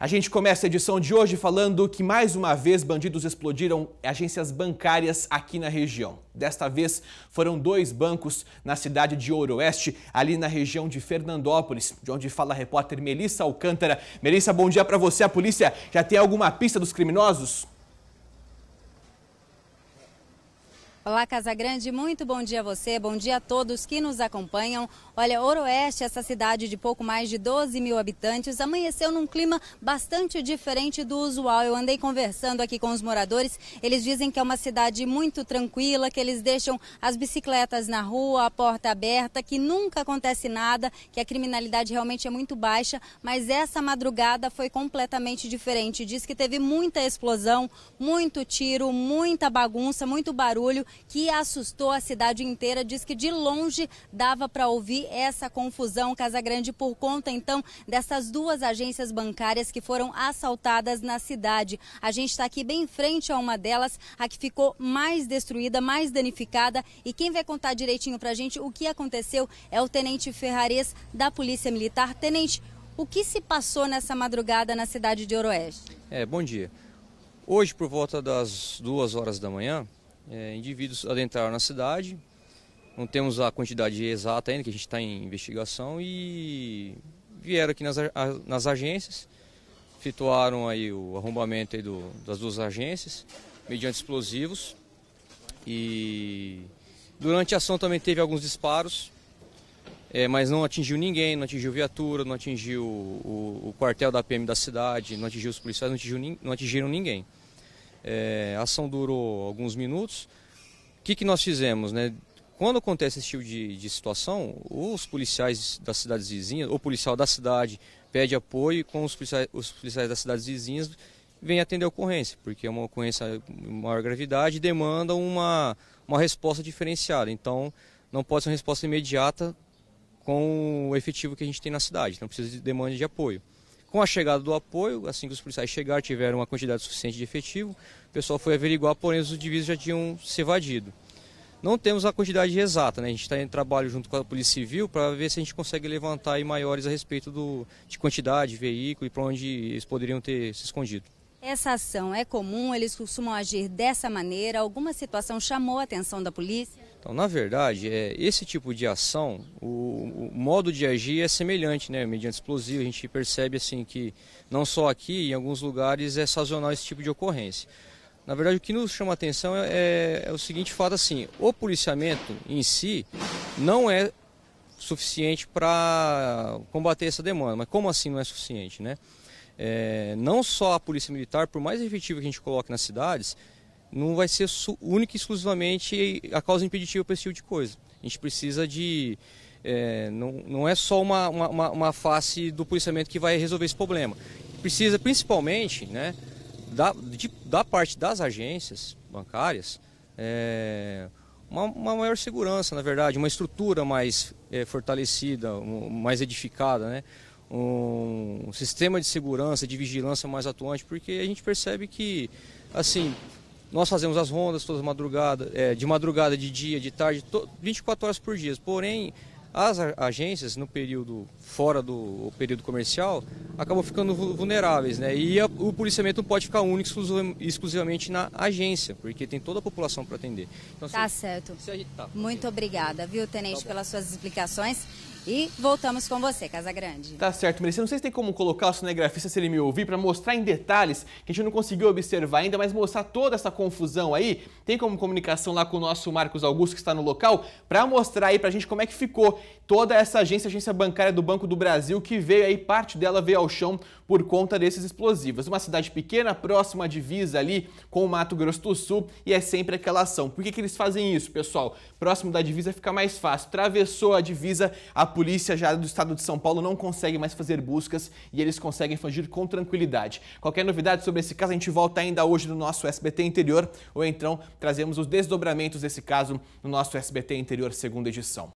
A gente começa a edição de hoje falando que mais uma vez bandidos explodiram agências bancárias aqui na região. Desta vez foram dois bancos na cidade de Ouroeste, ali na região de Fernandópolis, de onde fala a repórter Melissa Alcântara. Melissa, bom dia para você. A polícia já tem alguma pista dos criminosos? Olá, Casa Grande, muito bom dia a você, bom dia a todos que nos acompanham. Olha, Oroeste, essa cidade de pouco mais de 12 mil habitantes, amanheceu num clima bastante diferente do usual. Eu andei conversando aqui com os moradores, eles dizem que é uma cidade muito tranquila, que eles deixam as bicicletas na rua, a porta aberta, que nunca acontece nada, que a criminalidade realmente é muito baixa, mas essa madrugada foi completamente diferente. Diz que teve muita explosão, muito tiro, muita bagunça, muito barulho que assustou a cidade inteira. Diz que de longe dava para ouvir essa confusão. Casagrande, por conta então dessas duas agências bancárias que foram assaltadas na cidade. A gente está aqui bem em frente a uma delas, a que ficou mais destruída, mais danificada. E quem vai contar direitinho para a gente o que aconteceu é o Tenente Ferrares da Polícia Militar. Tenente, o que se passou nessa madrugada na cidade de Oroeste? É, bom dia. Hoje, por volta das duas horas da manhã, é, indivíduos adentraram na cidade. Não temos a quantidade exata ainda, que a gente está em investigação, e vieram aqui nas, nas agências, efetuaram aí o arrombamento aí do, das duas agências, mediante explosivos. E durante a ação também teve alguns disparos, é, mas não atingiu ninguém, não atingiu viatura, não atingiu o, o, quartel da PM da cidade, não atingiu os policiais, não, atingiu, não atingiram ninguém. É, a ação durou alguns minutos. O que, que nós fizemos? Né? Quando acontece esse tipo de, de situação, os policiais das cidades vizinhas, o policial da cidade pede apoio e com os policiais, os policiais das cidades vizinhas vem atender a ocorrência, porque é uma ocorrência de maior gravidade e demanda uma, uma resposta diferenciada. Então, não pode ser uma resposta imediata com o efetivo que a gente tem na cidade. Então, precisa de demanda de apoio. Com a chegada do apoio, assim que os policiais chegaram, tiveram uma quantidade suficiente de efetivo, o pessoal foi averiguar, porém os indivíduos já tinham se evadido. Não temos a quantidade exata, né? a gente está em trabalho junto com a Polícia Civil para ver se a gente consegue levantar aí maiores a respeito do, de quantidade de veículo e para onde eles poderiam ter se escondido. Essa ação é comum, eles costumam agir dessa maneira. Alguma situação chamou a atenção da polícia? Então, na verdade, é, esse tipo de ação, o, o, modo de agir é semelhante, né? Mediante explosivo, a gente percebe assim que não só aqui, em alguns lugares é sazonal esse tipo de ocorrência. Na verdade, o que nos chama a atenção é, é, é o seguinte fato assim, o policiamento em si não é suficiente para combater essa demanda. Mas como assim não é suficiente, né? É, não só a polícia militar, por mais efetivo que a gente coloque nas cidades, não vai ser única e exclusivamente a causa impeditiva para esse tipo de coisa. A gente precisa de. É, não, não é só uma, uma, uma, face do policiamento que vai resolver esse problema. Precisa principalmente né, da, de, da parte das agências bancárias é, uma, uma, maior segurança, na verdade, uma estrutura mais é, fortalecida, um, mais edificada, né? um sistema de segurança, de vigilância mais atuante, porque a gente percebe que assim nós fazemos as rondas todas madrugada, é, de madrugada, de dia, de tarde, 24 horas por dia. Porém, as agências, no período fora do período comercial, acabam ficando vulneráveis, né? E a, o policiamento não pode ficar único exclusivamente na agência, porque tem toda a população para atender. Então, tá se, certo. Se tá, Muito obrigada, viu, Tenente, tá pelas suas explicações. E voltamos com você, Casa Grande. Tá certo, Melissa. Não sei se tem como colocar o cinegrafista se ele me ouvir para mostrar em detalhes, que a gente não conseguiu observar ainda, mas mostrar toda essa confusão aí. Tem como comunicação lá com o nosso Marcos Augusto, que está no local, para mostrar aí para a gente como é que ficou toda essa agência, agência bancária do Banco do Brasil, que veio aí, parte dela veio ao chão por conta desses explosivos. Uma cidade pequena, próxima à divisa ali com o Mato Grosso do Sul, e é sempre aquela ação. Por que, que eles fazem isso, pessoal? Próximo da divisa fica mais fácil. Travessou a divisa, a polícia já do estado de São Paulo não consegue mais fazer buscas e eles conseguem fugir com tranquilidade. Qualquer novidade sobre esse caso, a gente volta ainda hoje no nosso SBT Interior ou então trazemos os desdobramentos desse caso no nosso SBT Interior segunda edição.